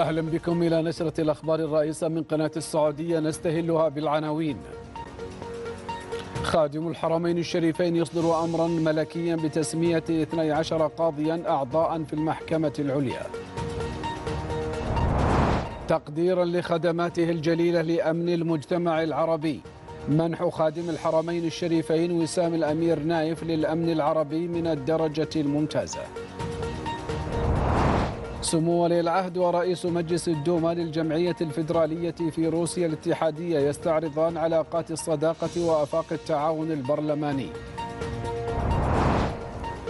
أهلا بكم إلى نشرة الأخبار الرئيسة من قناة السعودية نستهلها بالعناوين خادم الحرمين الشريفين يصدر أمرا ملكيا بتسمية 12 قاضيا أعضاء في المحكمة العليا تقديرا لخدماته الجليلة لأمن المجتمع العربي منح خادم الحرمين الشريفين وسام الأمير نايف للأمن العربي من الدرجة الممتازة سمو ولي العهد ورئيس مجلس الدوما للجمعية الفدراليه في روسيا الاتحادية يستعرضان علاقات الصداقة وأفاق التعاون البرلماني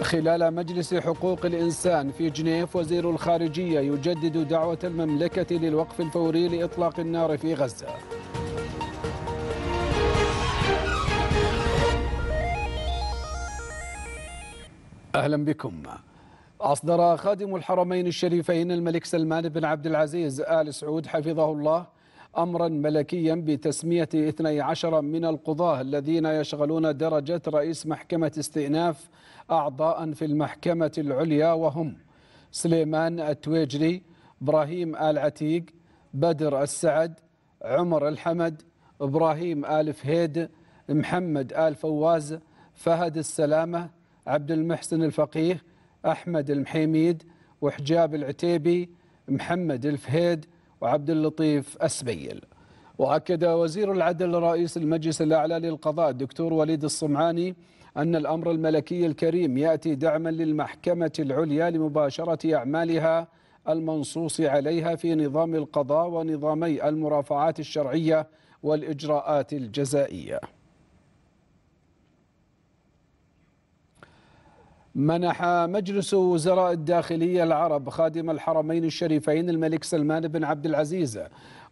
خلال مجلس حقوق الإنسان في جنيف وزير الخارجية يجدد دعوة المملكة للوقف الفوري لإطلاق النار في غزة أهلا بكم أصدر خادم الحرمين الشريفين الملك سلمان بن عبد العزيز آل سعود حفظه الله أمرا ملكيا بتسمية 12 من القضاة الذين يشغلون درجة رئيس محكمة استئناف أعضاء في المحكمة العليا وهم سليمان التويجري إبراهيم آل عتيق بدر السعد عمر الحمد إبراهيم آل فهيد محمد آل فواز فهد السلامة عبد المحسن الفقيه أحمد المحيميد وحجاب العتيبي محمد الفهيد وعبد اللطيف السبيل وأكد وزير العدل رئيس المجلس الأعلى للقضاء الدكتور وليد الصمعاني أن الأمر الملكي الكريم يأتي دعما للمحكمة العليا لمباشرة أعمالها المنصوص عليها في نظام القضاء ونظامي المرافعات الشرعية والإجراءات الجزائية منح مجلس وزراء الداخلية العرب خادم الحرمين الشريفين الملك سلمان بن عبد العزيز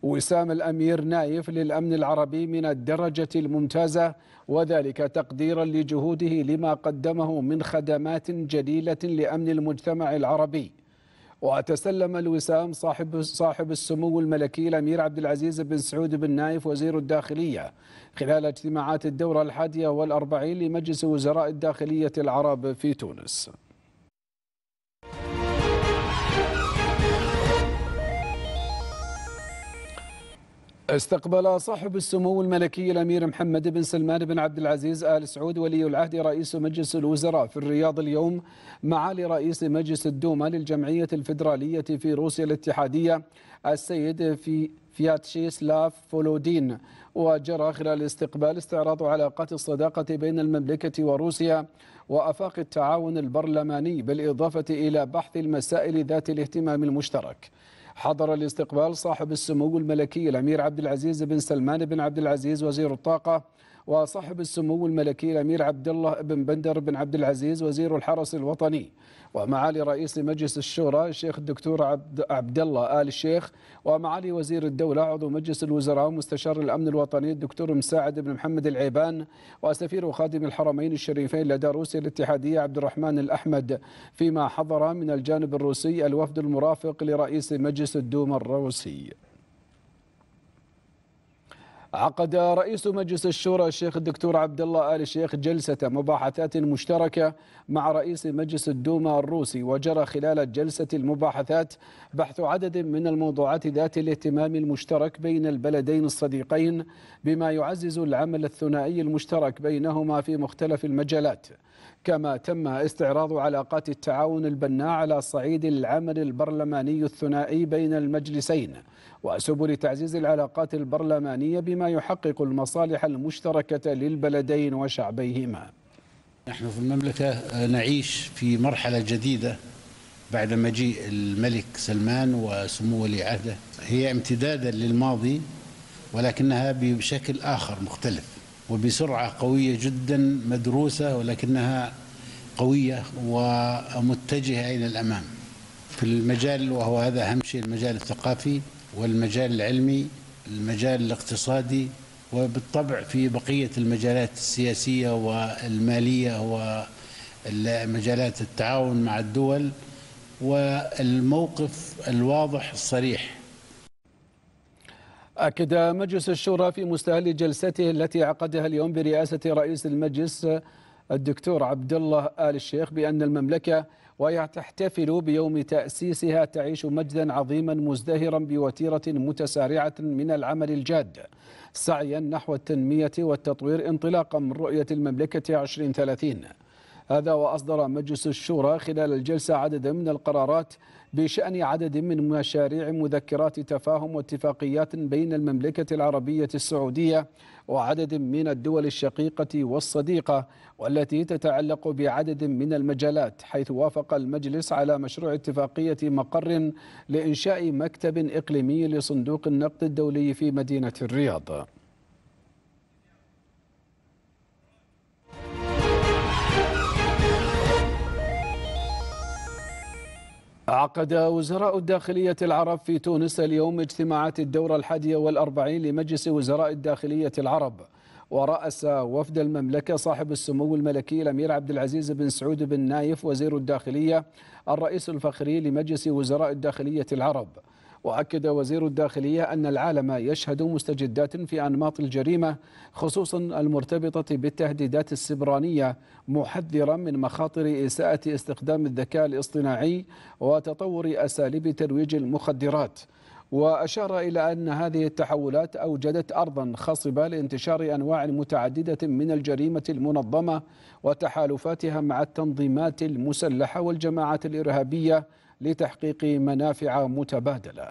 وسام الأمير نايف للأمن العربي من الدرجة الممتازة وذلك تقديرا لجهوده لما قدمه من خدمات جليلة لأمن المجتمع العربي وتسلم الوسام صاحب صاحب السمو الملكي الامير عبد العزيز بن سعود بن نايف وزير الداخليه خلال اجتماعات الدوره الحادية والأربعين لمجلس وزراء الداخليه العرب في تونس استقبل صاحب السمو الملكي الامير محمد بن سلمان بن عبد العزيز ال سعود ولي العهد رئيس مجلس الوزراء في الرياض اليوم معالي رئيس مجلس الدوما للجمعيه الفدراليه في روسيا الاتحاديه السيد في فياتشيسلاف فولودين وجرى خلال الاستقبال استعراض علاقات الصداقة بين المملكة وروسيا وأفاق التعاون البرلماني بالإضافة إلى بحث المسائل ذات الاهتمام المشترك حضر الاستقبال صاحب السمو الملكي الأمير عبد العزيز بن سلمان بن عبد العزيز وزير الطاقة وصاحب السمو الملكي الامير عبد الله بن بندر بن عبد العزيز وزير الحرس الوطني ومعالي رئيس مجلس الشورى الشيخ الدكتور عبد, عبد الله ال الشيخ ومعالي وزير الدوله عضو مجلس الوزراء ومستشار الامن الوطني الدكتور مساعد بن محمد العيبان وسفير خادم الحرمين الشريفين لدى روسيا الاتحاديه عبد الرحمن الاحمد فيما حضر من الجانب الروسي الوفد المرافق لرئيس مجلس الدوما الروسي عقد رئيس مجلس الشورى الشيخ الدكتور عبد الله آل الشيخ جلسة مباحثات مشتركة مع رئيس مجلس الدوما الروسي وجرى خلال جلسة المباحثات بحث عدد من الموضوعات ذات الاهتمام المشترك بين البلدين الصديقين بما يعزز العمل الثنائي المشترك بينهما في مختلف المجالات كما تم استعراض علاقات التعاون البناء على صعيد العمل البرلماني الثنائي بين المجلسين وسبل تعزيز العلاقات البرلمانية بما يحقق المصالح المشتركة للبلدين وشعبيهما نحن في المملكة نعيش في مرحلة جديدة بعد مجيء الملك سلمان وسمو ولي عهده هي امتدادا للماضي ولكنها بشكل آخر مختلف وبسرعة قوية جدا مدروسة ولكنها قوية ومتجهة إلى الأمام في المجال وهو هذا أهم شيء المجال الثقافي والمجال العلمي المجال الاقتصادي وبالطبع في بقية المجالات السياسية والمالية ومجالات التعاون مع الدول والموقف الواضح الصريح أكد مجلس الشورى في مستهل جلسته التي عقدها اليوم برئاسة رئيس المجلس الدكتور عبد الله آل الشيخ بأن المملكة وهي تحتفل بيوم تأسيسها تعيش مجدا عظيما مزدهرا بوتيرة متسارعة من العمل الجاد سعيا نحو التنمية والتطوير انطلاقا من رؤية المملكة 2030 هذا وأصدر مجلس الشورى خلال الجلسة عددا من القرارات بشأن عدد من مشاريع مذكرات تفاهم واتفاقيات بين المملكة العربية السعودية وعدد من الدول الشقيقة والصديقة والتي تتعلق بعدد من المجالات حيث وافق المجلس على مشروع اتفاقية مقر لإنشاء مكتب إقليمي لصندوق النقد الدولي في مدينة الرياض عقد وزراء الداخلية العرب في تونس اليوم اجتماعات الدورة الحادية والأربعين لمجلس وزراء الداخلية العرب ورأس وفد المملكة صاحب السمو الملكي الأمير عبد العزيز بن سعود بن نايف وزير الداخلية الرئيس الفخري لمجلس وزراء الداخلية العرب وأكد وزير الداخلية أن العالم يشهد مستجدات في أنماط الجريمة خصوصا المرتبطة بالتهديدات السبرانية محذرا من مخاطر إساءة استخدام الذكاء الاصطناعي وتطور أساليب ترويج المخدرات وأشار إلى أن هذه التحولات أوجدت أرضا خصبة لانتشار أنواع متعددة من الجريمة المنظمة وتحالفاتها مع التنظيمات المسلحة والجماعات الإرهابية لتحقيق منافع متبادله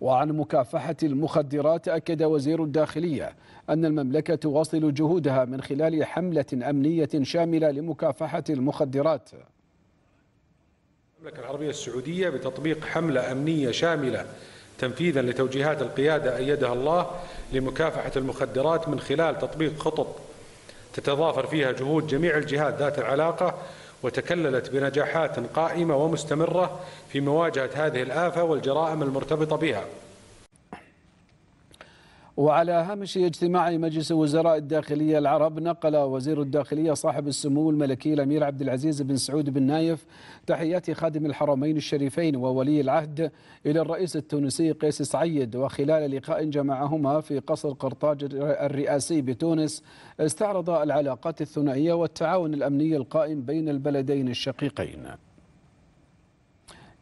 وعن مكافحة المخدرات أكد وزير الداخلية أن المملكة تواصل جهودها من خلال حملة أمنية شاملة لمكافحة المخدرات المملكة العربية السعودية بتطبيق حملة أمنية شاملة تنفيذا لتوجيهات القيادة أيدها الله لمكافحة المخدرات من خلال تطبيق خطط تتضافر فيها جهود جميع الجهات ذات العلاقة وتكللت بنجاحات قائمة ومستمرة في مواجهة هذه الآفة والجرائم المرتبطة بها وعلى هامش اجتماع مجلس وزراء الداخلية العرب نقل وزير الداخلية صاحب السمو الملكي الأمير عبد العزيز بن سعود بن نايف تحيات خادم الحرمين الشريفين وولي العهد إلى الرئيس التونسي قيس سعيد وخلال لقاء جمعهما في قصر قرطاج الرئاسي بتونس استعرض العلاقات الثنائية والتعاون الأمني القائم بين البلدين الشقيقين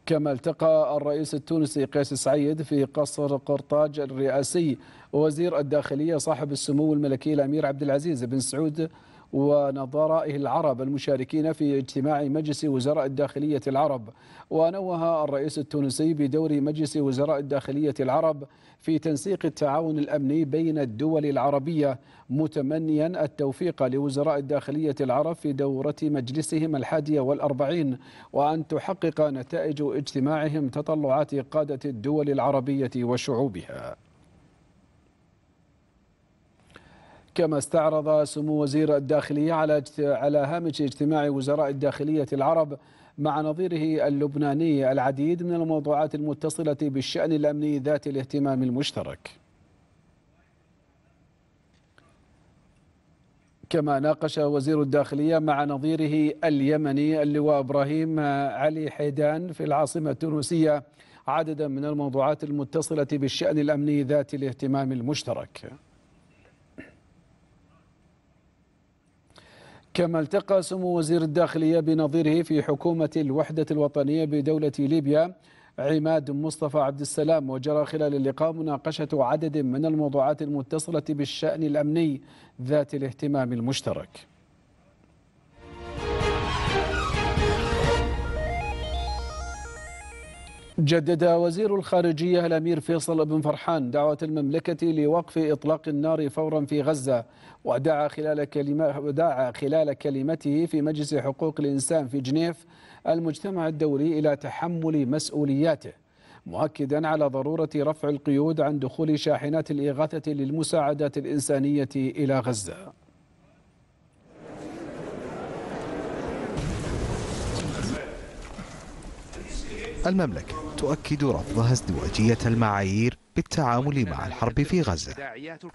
كما التقى الرئيس التونسي قيس سعيد في قصر قرطاج الرئاسي ووزير الداخلية صاحب السمو الملكي الأمير عبد العزيز بن سعود ونظرائه العرب المشاركين في اجتماع مجلس وزراء الداخلية العرب ونوه الرئيس التونسي بدور مجلس وزراء الداخلية العرب في تنسيق التعاون الأمني بين الدول العربية متمنيا التوفيق لوزراء الداخلية العرب في دورة مجلسهم الحادية والأربعين وأن تحقق نتائج اجتماعهم تطلعات قادة الدول العربية وشعوبها كما استعرض سمو وزير الداخلية على على هامش اجتماع وزراء الداخلية العرب مع نظيره اللبناني العديد من الموضوعات المتصلة بالشأن الأمني ذات الاهتمام المشترك كما ناقش وزير الداخلية مع نظيره اليمني اللواء إبراهيم علي حيدان في العاصمة التونسية عددا من الموضوعات المتصلة بالشأن الأمني ذات الاهتمام المشترك كما التقى سمو وزير الداخلية بنظيره في حكومة الوحدة الوطنية بدولة ليبيا عماد مصطفى عبد السلام وجرى خلال اللقاء مناقشة عدد من الموضوعات المتصلة بالشأن الأمني ذات الاهتمام المشترك جدد وزير الخارجية الأمير فيصل بن فرحان دعوة المملكة لوقف إطلاق النار فورا في غزة ودعا خلال, كلمة ودعا خلال كلمته في مجلس حقوق الإنسان في جنيف المجتمع الدولي إلى تحمل مسؤولياته مؤكدا على ضرورة رفع القيود عن دخول شاحنات الإغاثة للمساعدات الإنسانية إلى غزة المملكه تؤكد رفضها ازدواجية المعايير بالتعامل مع الحرب في غزة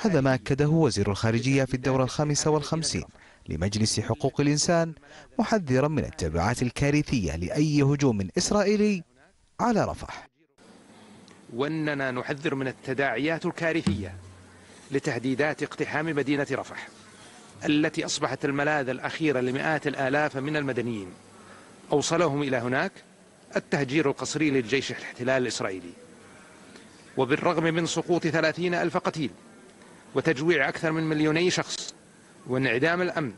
هذا ما أكده وزير الخارجية في الدورة الخامسة والخمسين لمجلس حقوق الإنسان محذرا من التبعات الكارثية لأي هجوم إسرائيلي على رفح وأننا نحذر من التداعيات الكارثية لتهديدات اقتحام مدينة رفح التي أصبحت الملاذ الأخير لمئات الآلاف من المدنيين أوصلهم إلى هناك التهجير القسري للجيش الاحتلال الإسرائيلي وبالرغم من سقوط ثلاثين ألف قتيل وتجويع أكثر من مليوني شخص وانعدام الأمن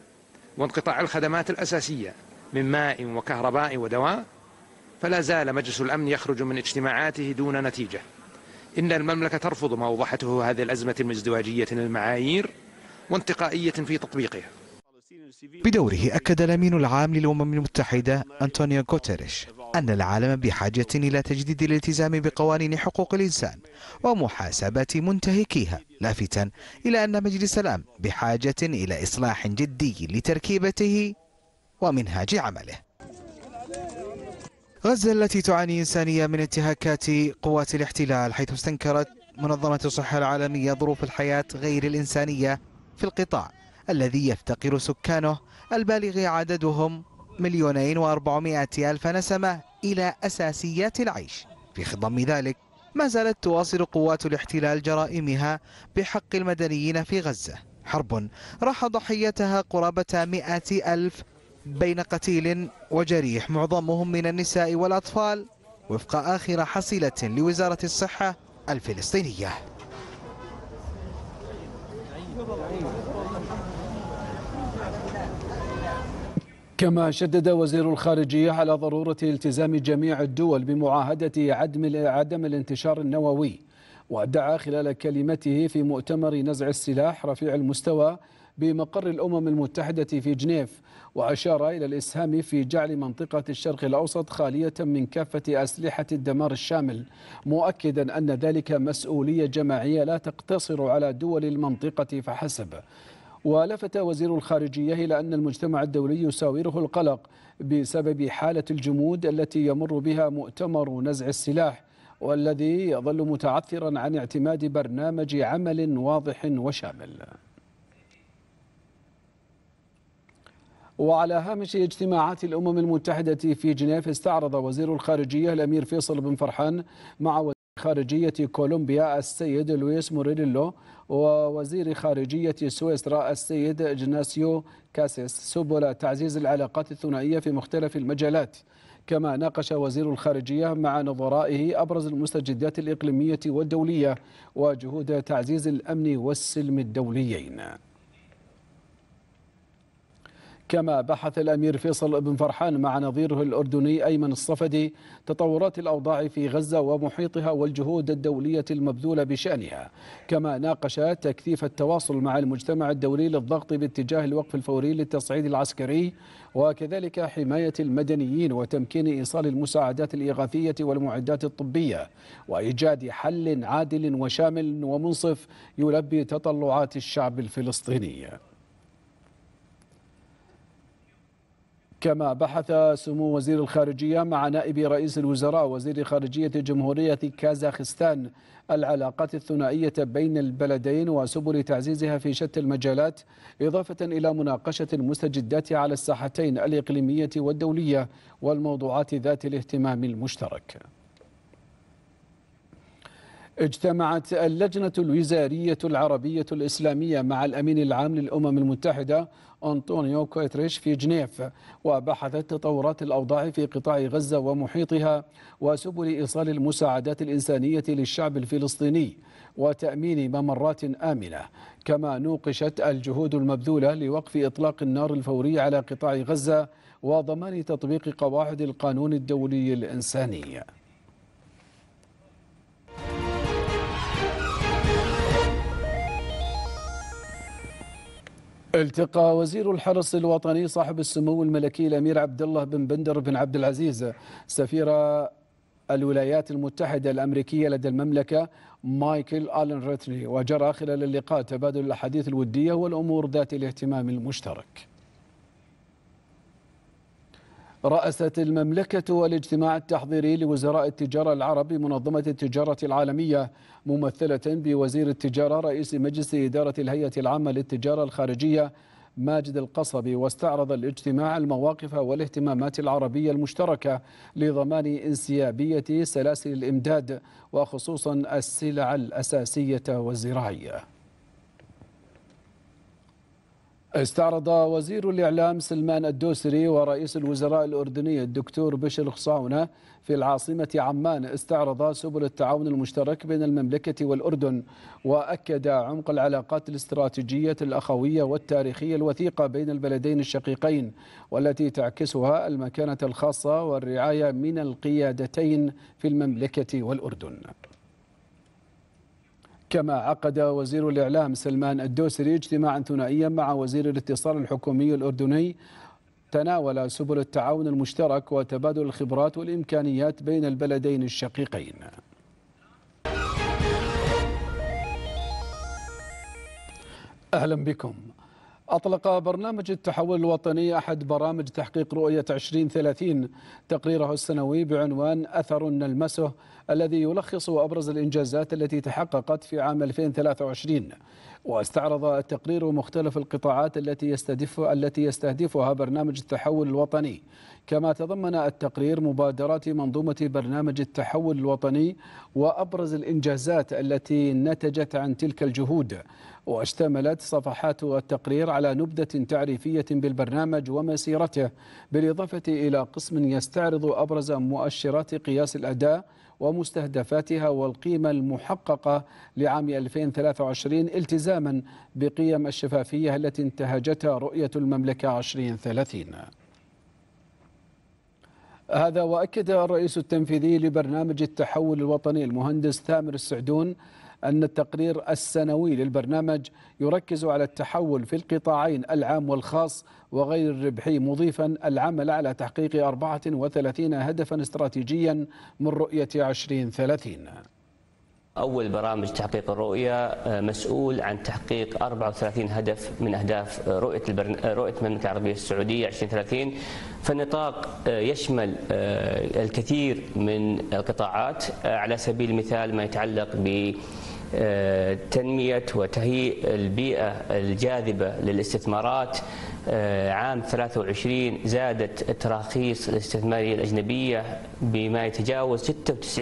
وانقطاع الخدمات الأساسية من ماء وكهرباء ودواء فلا زال مجلس الأمن يخرج من اجتماعاته دون نتيجة إن المملكة ترفض ما أوضحته هذه الأزمة المزدواجية للمعايير وانتقائية في تطبيقها بدوره أكد الأمين العام للأمم المتحدة أنطونيو غوتيريش أن العالم بحاجة إلى تجديد الالتزام بقوانين حقوق الإنسان ومحاسبة منتهكيها لافتا إلى أن مجلس الأمن بحاجة إلى إصلاح جدي لتركيبته ومنهاج عمله غزة التي تعاني إنسانية من انتهاكات قوات الاحتلال حيث استنكرت منظمة الصحة العالمية ظروف الحياة غير الإنسانية في القطاع الذي يفتقر سكانه البالغ عددهم مليونين وأربعمائة ألف نسمة إلى أساسيات العيش في خضم ذلك ما زالت تواصل قوات الاحتلال جرائمها بحق المدنيين في غزة حرب راح ضحيتها قرابة مئة ألف بين قتيل وجريح معظمهم من النساء والأطفال وفق آخر حصيلة لوزارة الصحة الفلسطينية كما شدد وزير الخارجية على ضرورة التزام جميع الدول بمعاهدة عدم عدم الانتشار النووي وادعى خلال كلمته في مؤتمر نزع السلاح رفيع المستوى بمقر الأمم المتحدة في جنيف وأشار إلى الإسهام في جعل منطقة الشرق الأوسط خالية من كافة أسلحة الدمار الشامل مؤكدا أن ذلك مسؤولية جماعية لا تقتصر على دول المنطقة فحسب ولفت وزير الخارجية إلى أن المجتمع الدولي يساوره القلق بسبب حالة الجمود التي يمر بها مؤتمر نزع السلاح والذي يظل متعثرا عن اعتماد برنامج عمل واضح وشامل وعلى هامش اجتماعات الأمم المتحدة في جنيف استعرض وزير الخارجية الأمير فيصل بن فرحان مع خارجية كولومبيا السيد لويس موريلو ووزير خارجية سويسرا السيد جناسيو كاسيس سبل تعزيز العلاقات الثنائية في مختلف المجالات كما ناقش وزير الخارجية مع نظرائه أبرز المستجدات الإقليمية والدولية وجهود تعزيز الأمن والسلم الدوليين كما بحث الأمير فيصل بن فرحان مع نظيره الأردني أيمن الصفدي تطورات الأوضاع في غزة ومحيطها والجهود الدولية المبذولة بشأنها كما ناقش تكثيف التواصل مع المجتمع الدولي للضغط باتجاه الوقف الفوري للتصعيد العسكري وكذلك حماية المدنيين وتمكين إيصال المساعدات الإغاثية والمعدات الطبية وإيجاد حل عادل وشامل ومنصف يلبي تطلعات الشعب الفلسطيني كما بحث سمو وزير الخارجية مع نائب رئيس الوزراء وزير خارجية جمهورية كازاخستان العلاقات الثنائية بين البلدين وسبل تعزيزها في شتى المجالات إضافة إلى مناقشة المستجدات على الساحتين الإقليمية والدولية والموضوعات ذات الاهتمام المشترك اجتمعت اللجنة الوزارية العربية الإسلامية مع الأمين العام للأمم المتحدة أنطونيو كويتريش في جنيف وبحثت تطورات الأوضاع في قطاع غزة ومحيطها وسبل إيصال المساعدات الإنسانية للشعب الفلسطيني وتأمين ممرات آمنة كما نوقشت الجهود المبذولة لوقف إطلاق النار الفوري على قطاع غزة وضمان تطبيق قواعد القانون الدولي الإنساني التقى وزير الحرس الوطني صاحب السمو الملكي الامير عبد الله بن بندر بن عبد العزيز سفير الولايات المتحده الامريكيه لدى المملكه مايكل الن ريتني وجرى خلال اللقاء تبادل الاحاديث الوديه والامور ذات الاهتمام المشترك رأست المملكة والاجتماع التحضيري لوزراء التجارة العرب بمنظمة التجارة العالمية ممثلة بوزير التجارة رئيس مجلس إدارة الهيئة العامة للتجارة الخارجية ماجد القصبي واستعرض الاجتماع المواقف والاهتمامات العربية المشتركة لضمان انسيابية سلاسل الإمداد وخصوصا السلع الأساسية والزراعية استعرض وزير الإعلام سلمان الدوسري ورئيس الوزراء الأردني الدكتور بشر خصاونة في العاصمة عمان استعرض سبل التعاون المشترك بين المملكة والأردن وأكد عمق العلاقات الاستراتيجية الأخوية والتاريخية الوثيقة بين البلدين الشقيقين والتي تعكسها المكانة الخاصة والرعاية من القيادتين في المملكة والأردن كما عقد وزير الإعلام سلمان الدوسري اجتماعا ثنائيا مع وزير الاتصال الحكومي الأردني تناول سبل التعاون المشترك وتبادل الخبرات والإمكانيات بين البلدين الشقيقين أهلا بكم أطلق برنامج التحول الوطني أحد برامج تحقيق رؤية 2030 تقريره السنوي بعنوان أثر نلمسه الذي يلخص أبرز الإنجازات التي تحققت في عام 2023 واستعرض التقرير مختلف القطاعات التي يستهدف التي يستهدفها برنامج التحول الوطني كما تضمن التقرير مبادرات منظومة برنامج التحول الوطني وأبرز الإنجازات التي نتجت عن تلك الجهود واشتملت صفحات التقرير على نبذة تعريفية بالبرنامج ومسيرته بالإضافة إلى قسم يستعرض أبرز مؤشرات قياس الأداء ومستهدفاتها والقيمة المحققة لعام 2023 التزاما بقيم الشفافية التي انتهجتها رؤية المملكة 2030 هذا وأكد الرئيس التنفيذي لبرنامج التحول الوطني المهندس ثامر السعدون أن التقرير السنوي للبرنامج يركز على التحول في القطاعين العام والخاص وغير الربحي مضيفا العمل على تحقيق 34 هدفا استراتيجيا من رؤية 2030 أول برامج تحقيق الرؤية آه، مسؤول عن تحقيق 34 هدف من أهداف آه، رؤية البرن... آه، رؤية المملكة العربية السعودية 2030 فالنطاق يشمل الكثير من القطاعات على سبيل المثال ما يتعلق ب تنمية وتهيئ البيئة الجاذبة للاستثمارات آه، عام 23 زادت التراخيص الاستثمارية الأجنبية بما يتجاوز 96%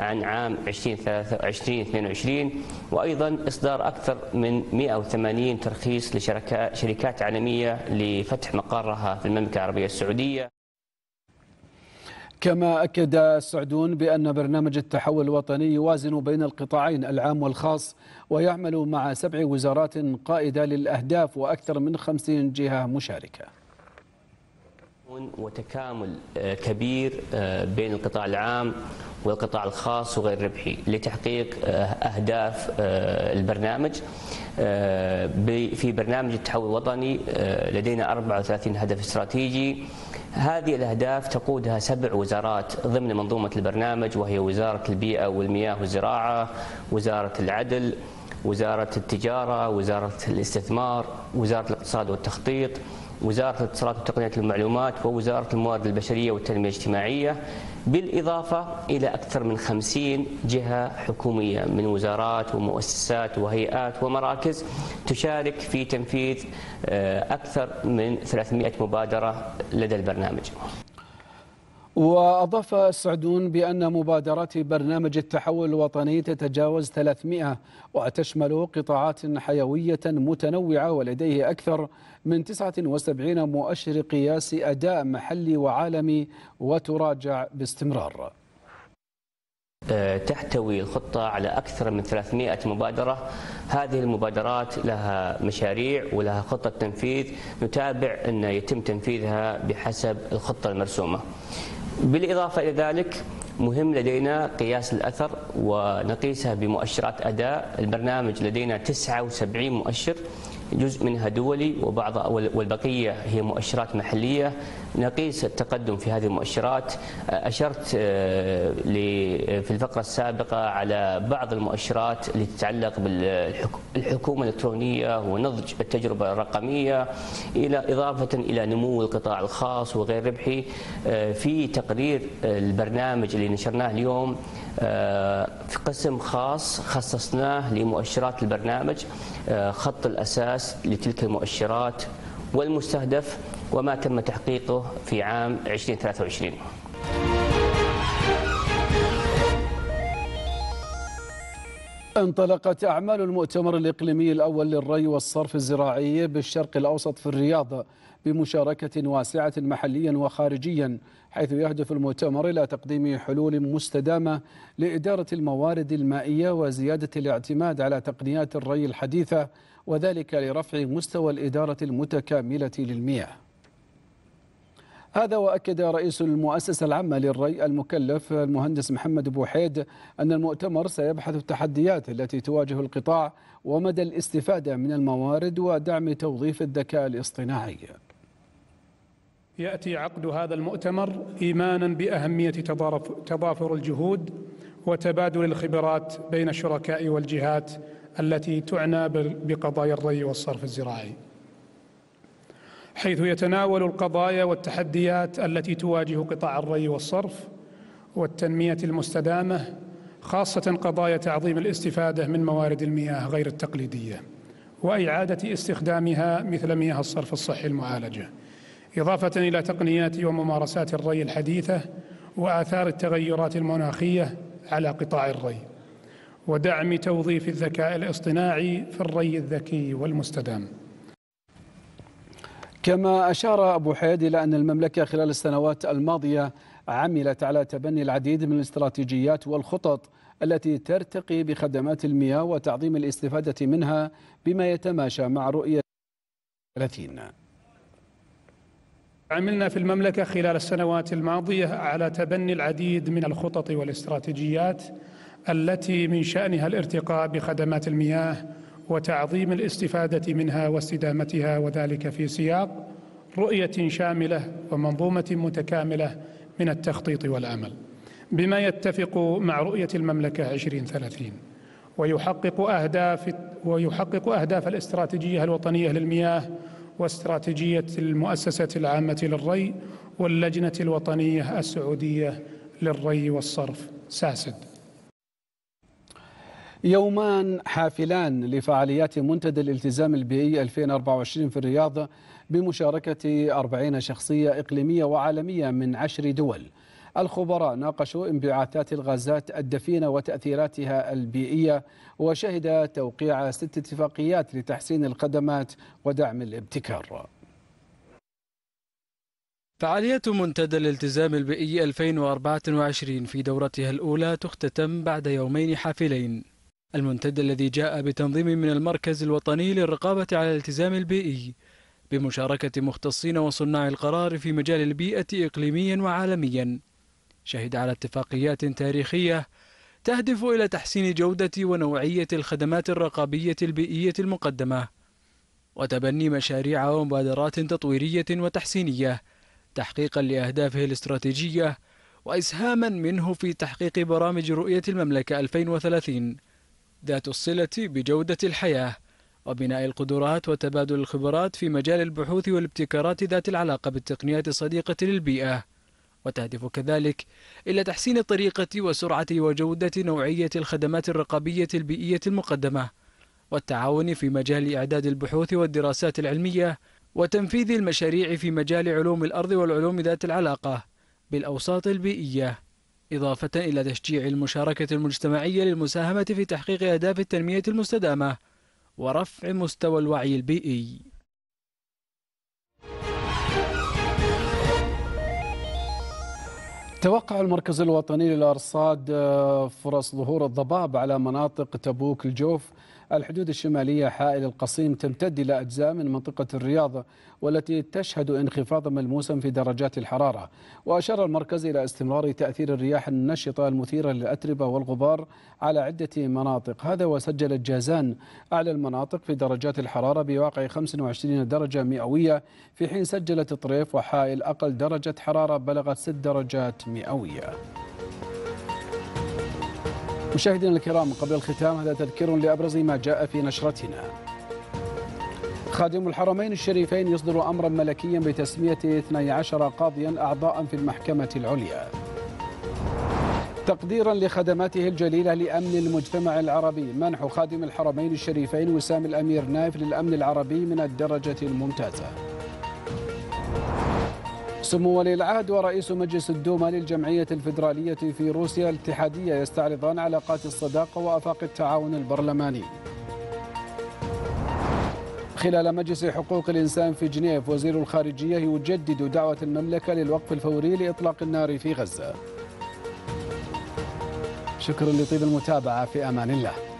عن عام 2022 وأيضا إصدار أكثر من 180 ترخيص لشركات عالمية لفتح مقرها في المملكة العربية السعودية كما أكد السعدون بأن برنامج التحول الوطني يوازن بين القطاعين العام والخاص ويعمل مع سبع وزارات قائدة للأهداف وأكثر من خمسين جهة مشاركة وتكامل آه، كبير آه، بين القطاع العام والقطاع الخاص وغير الربحي لتحقيق آه، اهداف البرنامج في برنامج التحول الوطني لدينا 34 هدف استراتيجي هذه الأهداف تقودها سبع وزارات ضمن منظومة البرنامج وهي وزارة البيئة والمياه والزراعة وزارة العدل وزارة التجارة وزارة الاستثمار وزارة الاقتصاد والتخطيط وزارة الاتصالات وتقنية المعلومات ووزارة الموارد البشرية والتنمية الاجتماعية بالإضافة إلى أكثر من خمسين جهة حكومية من وزارات ومؤسسات وهيئات ومراكز تشارك في تنفيذ آه، أكثر من 300 مبادرة لدى البرنامج وأضاف السعدون بأن مبادرات برنامج التحول الوطني تتجاوز 300 وتشمل قطاعات حيوية متنوعة ولديه أكثر من 79 مؤشر قياسي أداء محلي وعالمي وتراجع باستمرار آه، تحتوي الخطة على أكثر من 300 مبادرة هذه المبادرات لها مشاريع ولها خطة تنفيذ نتابع أن يتم تنفيذها بحسب الخطة المرسومة بالإضافة إلى ذلك مهم لدينا قياس الأثر ونقيسه بمؤشرات أداء البرنامج لدينا 79 مؤشر جزء منها دولي وبعض والبقيه هي مؤشرات محليه نقيس التقدم في هذه المؤشرات اشرت في الفقره السابقه على بعض المؤشرات اللي تتعلق بالحكومه الالكترونيه ونضج التجربه الرقميه الى اضافه الى نمو القطاع الخاص وغير ربحي في تقرير البرنامج اللي نشرناه اليوم في قسم خاص خصصناه لمؤشرات البرنامج آه، خط الأساس لتلك المؤشرات والمستهدف وما تم تحقيقه في عام 2023 انطلقت أعمال المؤتمر الإقليمي الأول للري والصرف الزراعي بالشرق الأوسط في الرياض بمشاركة واسعة محليا وخارجيا حيث يهدف المؤتمر إلى تقديم حلول مستدامة لإدارة الموارد المائية وزيادة الاعتماد على تقنيات الري الحديثة وذلك لرفع مستوى الإدارة المتكاملة للمياه هذا وأكد رئيس المؤسسة العامة للري المكلف المهندس محمد بوحيد أن المؤتمر سيبحث التحديات التي تواجه القطاع ومدى الاستفادة من الموارد ودعم توظيف الذكاء الاصطناعي يأتي عقد هذا المؤتمر إيمانا بأهمية تضافر الجهود وتبادل الخبرات بين الشركاء والجهات التي تعنى بقضايا الري والصرف الزراعي حيث يتناول القضايا والتحديات التي تواجه قطاع الري والصرف والتنميه المستدامه خاصه قضايا تعظيم الاستفاده من موارد المياه غير التقليديه واعاده استخدامها مثل مياه الصرف الصحي المعالجه اضافه الى تقنيات وممارسات الري الحديثه واثار التغيرات المناخيه على قطاع الري ودعم توظيف الذكاء الاصطناعي في الري الذكي والمستدام كما أشار أبو حيد إلى أن المملكة خلال السنوات الماضية عملت على تبني العديد من الاستراتيجيات والخطط التي ترتقي بخدمات المياه وتعظيم الاستفادة منها بما يتماشى مع رؤية 30 عملنا في المملكة خلال السنوات الماضية على تبني العديد من الخطط والاستراتيجيات التي من شأنها الارتقاء بخدمات المياه وتعظيم الاستفاده منها واستدامتها وذلك في سياق رؤيه شامله ومنظومه متكامله من التخطيط والعمل بما يتفق مع رؤيه المملكه 2030 ويحقق اهداف ويحقق اهداف الاستراتيجيه الوطنيه للمياه واستراتيجيه المؤسسه العامه للري واللجنه الوطنيه السعوديه للري والصرف ساسد يومان حافلان لفعاليات منتدى الالتزام البيئي 2024 في الرياض بمشاركة 40 شخصية إقليمية وعالمية من عشر دول الخبراء ناقشوا انبعاثات الغازات الدفينة وتأثيراتها البيئية وشهد توقيع ست اتفاقيات لتحسين الخدمات ودعم الابتكار فعالية منتدى الالتزام البيئي 2024 في دورتها الأولى تختتم بعد يومين حافلين المنتدى الذي جاء بتنظيم من المركز الوطني للرقابة على الالتزام البيئي e بمشاركة مختصين وصناع القرار في مجال البيئة e إقليميا وعالميا شهد على اتفاقيات تاريخية تهدف إلى تحسين جودة ونوعية الخدمات الرقابية البيئية e المقدمة وتبني مشاريع ومبادرات تطويرية وتحسينية تحقيقا لأهدافه الاستراتيجية وإسهاما منه في تحقيق برامج رؤية المملكة 2030 ذات الصلة بجودة الحياة وبناء القدرات وتبادل الخبرات في مجال البحوث والابتكارات ذات العلاقة بالتقنيات الصديقة للبيئة وتهدف كذلك إلى تحسين طريقة وسرعة وجودة نوعية الخدمات الرقابية البيئية المقدمة والتعاون في مجال إعداد البحوث والدراسات العلمية وتنفيذ المشاريع في مجال علوم الأرض والعلوم ذات العلاقة بالأوساط البيئية إضافة إلى تشجيع المشاركة المجتمعية للمساهمة في تحقيق أهداف التنمية المستدامة ورفع مستوى الوعي البيئي توقع المركز الوطني للارصاد آه، فرص ظهور الضباب على مناطق تبوك الجوف الحدود الشمالية حائل القصيم تمتد إلى أجزاء من منطقة الرياض والتي تشهد انخفاضا ملموسا في درجات الحرارة وأشار المركز إلى استمرار تأثير الرياح النشطة المثيرة للأتربة والغبار على عدة مناطق هذا وسجلت جازان أعلى المناطق في درجات الحرارة بواقع 25 درجة مئوية في حين سجلت الطريف وحائل أقل درجة حرارة بلغت 6 درجات مئوية مشاهدينا الكرام قبل الختام هذا تذكير لأبرز ما جاء في نشرتنا خادم الحرمين الشريفين يصدر أمرا ملكيا بتسمية 12 قاضيا أعضاء في المحكمة العليا تقديرا لخدماته الجليلة لأمن المجتمع العربي منح خادم الحرمين الشريفين وسام الأمير نايف للأمن العربي من الدرجة الممتازة سمو ولي العهد ورئيس مجلس الدوما للجمعية الفيدرالية في روسيا الاتحادية يستعرضان علاقات الصداقة وآفاق التعاون البرلماني خلال مجلس حقوق الإنسان في جنيف وزير الخارجية يجدد دعوة المملكة للوقف الفوري لإطلاق النار في غزة شكرا لطيب المتابعة في أمان الله